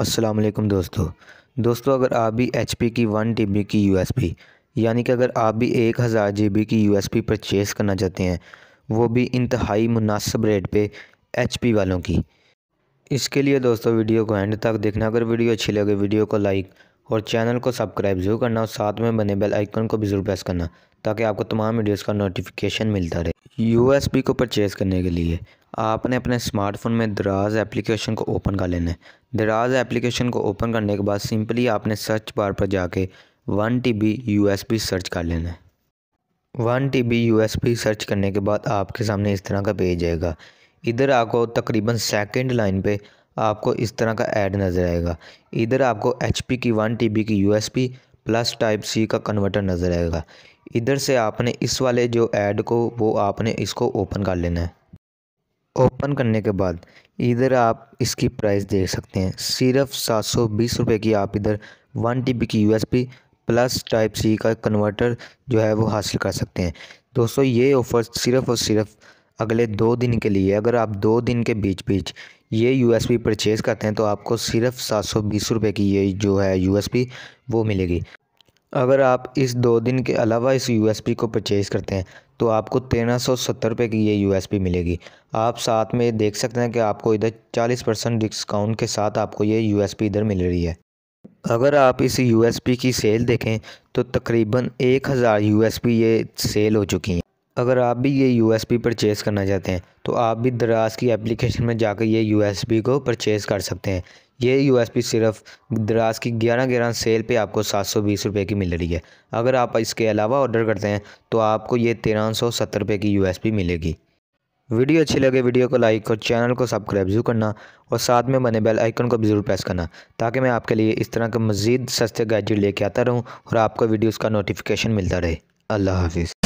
वालेकुम दोस्तों दोस्तों अगर आप भी एच की वन टी की यू यानी कि अगर आप भी एक हज़ार जी की यू एस परचेज़ करना चाहते हैं वो भी इंतहाई मुनासब रेट पे एच वालों की इसके लिए दोस्तों वीडियो को एंड तक देखना अगर वीडियो अच्छी लगे वीडियो को लाइक और चैनल को सब्सक्राइब जरूर करना और साथ में बने बेल आइकन को भी ज़रूर प्रेस करना ताकि आपको तमाम वीडियोज़ का नोटिफिकेशन मिलता रहे पी को परचेज़ करने के लिए आपने अपने स्मार्टफोन में दराज एप्लीकेशन को ओपन कर लेना है दराज एप्लीकेशन को ओपन करने के बाद सिंपली आपने सर्च बार पर जाके one T B U S P search कर लेना है one T B U S P search करने के बाद आपके सामने इस तरह का पेज आएगा इधर आपको तकरीबन सेकेंड लाइन पे आपको इस तरह का ऐड नज़र आएगा इधर आपको एच पी की वन टी बी की U S P plus type C का कन्वर्टर नज़र आएगा इधर से आपने इस वाले जो ऐड को वो आपने इसको ओपन कर लेना है ओपन करने के बाद इधर आप इसकी प्राइस देख सकते हैं सिर्फ सात सौ बीस रुपये की आप इधर वन टी की यू प्लस टाइप सी का कन्वर्टर जो है वो हासिल कर सकते हैं दोस्तों ये ऑफ़र सिर्फ और सिर्फ अगले दो दिन के लिए अगर आप दो दिन के बीच बीच ये यू एस परचेज़ करते हैं तो आपको सिर्फ सात सौ बीस रुपये की ये जो है यू वो मिलेगी अगर आप इस दो दिन के अलावा इस यू को परचेज़ करते हैं तो आपको तेरह सौ सत्तर रुपये की ये यूएसपी मिलेगी आप साथ में देख सकते हैं कि आपको इधर चालीस परसेंट डिस्काउंट के साथ आपको ये यूएसपी इधर मिल रही है अगर आप इस यूएसपी की सेल देखें तो तकरीबन एक हज़ार ये सेल हो चुकी हैं अगर आप भी ये यू एस पी परचेज़ करना चाहते हैं तो आप भी दराज की एप्लीकेशन में जाकर ये यू एस पी को परचेज़ कर सकते हैं ये यू एस पी सिर्फ दराज की ग्यारह ग्यारह सेल पे आपको सात सौ बीस रुपये की मिल रही है अगर आप इसके अलावा ऑर्डर करते हैं तो आपको ये तेरह सौ सत्तर रुपये की यू एस पी मिलेगी वीडियो अच्छी लगे वीडियो को लाइक और चैनल को सब्सक्राइब जरूर करना और साथ में बने बेल आइकन को भी ज़रूर प्रेस करना ताकि मैं आपके लिए इस तरह के मज़ीद सस्ते गैजेट लेके आता रहूँ और आपको वीडियोज़ का नोटिफिकेशन मिलता रहे अल्लाह हाफिज़